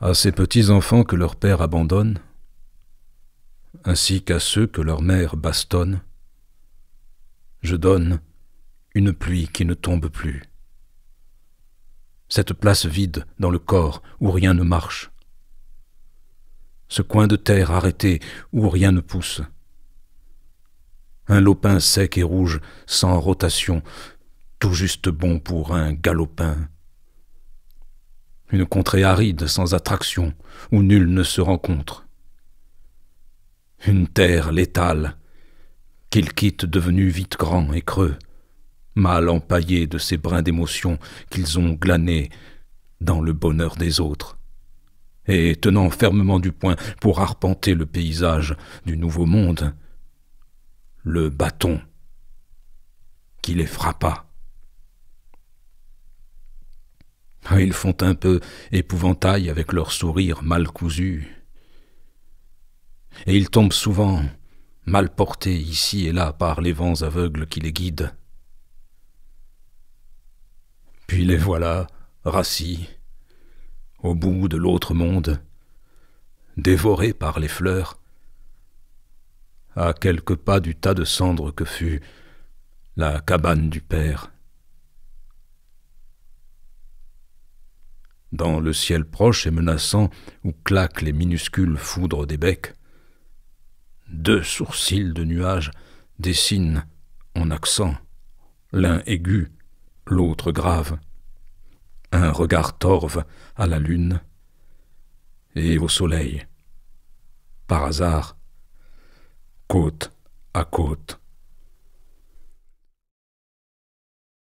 à ces petits-enfants que leur père abandonne, ainsi qu'à ceux que leur mère bastonne, je donne une pluie qui ne tombe plus. Cette place vide dans le corps où rien ne marche. Ce coin de terre arrêté où rien ne pousse. Un lopin sec et rouge, sans rotation, tout juste bon pour un galopin une contrée aride sans attraction, où nul ne se rencontre. Une terre létale, qu'ils quittent devenu vite grand et creux, mal empaillé de ces brins d'émotion qu'ils ont glanés dans le bonheur des autres, et tenant fermement du poing pour arpenter le paysage du nouveau monde, le bâton qui les frappa. ils font un peu épouvantail avec leur sourire mal cousu. Et ils tombent souvent, mal portés ici et là par les vents aveugles qui les guident. Puis les voilà, rassis, au bout de l'autre monde, dévorés par les fleurs, à quelques pas du tas de cendres que fut la cabane du père. dans le ciel proche et menaçant où claquent les minuscules foudres des becs. Deux sourcils de nuages dessinent en accent, l'un aigu, l'autre grave. Un regard torve à la lune et au soleil. Par hasard, côte à côte.